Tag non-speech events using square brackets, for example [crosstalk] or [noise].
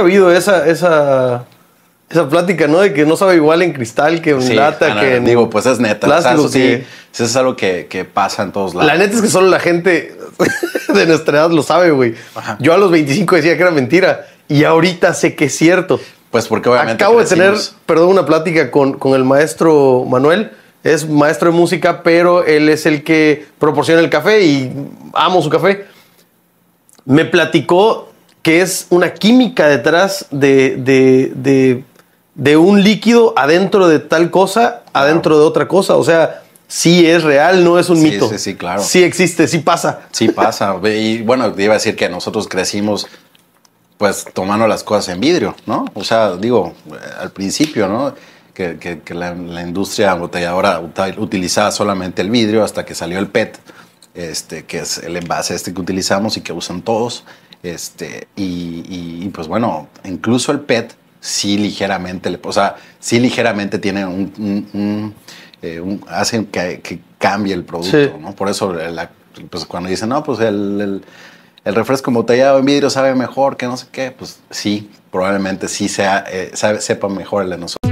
habido esa, esa, plática, ¿no? De que no sabe igual en cristal que en lata, que Digo, pues es neta. eso es algo que, que, pasa en todos lados. La neta es que solo la gente [laughs] de nuestra edad lo sabe, güey. Yo a los 25 decía que era mentira y ahorita sé que es cierto. Pues porque obviamente. Acabo de tener, perdón, una plática con, con el maestro Manuel es maestro de música, pero él es el que proporciona el café y amo su café. Me platicó que es una química detrás de, de, de, un líquido adentro de tal cosa, adentro de otra cosa. O sea, sí es real, no es un mito. Sí, sí, claro. Sí existe, sí pasa. Sí pasa. Y bueno, iba a decir que nosotros crecimos pues tomando las cosas en vidrio, ¿no? O sea, digo, al principio, ¿no? Que, la, industria embotelladora utilizaba solamente el vidrio hasta que salió el PET este, que es el envase este que utilizamos y que usan todos. Este, y, pues bueno, incluso el PET sí ligeramente, o sea, sí ligeramente tiene un, eh, hacen que, cambie el producto, ¿no? Por eso pues cuando dicen, no, pues el, el, refresco embotellado en vidrio sabe mejor que no sé qué, pues sí, probablemente sí sea, eh, sepa mejor el de nosotros.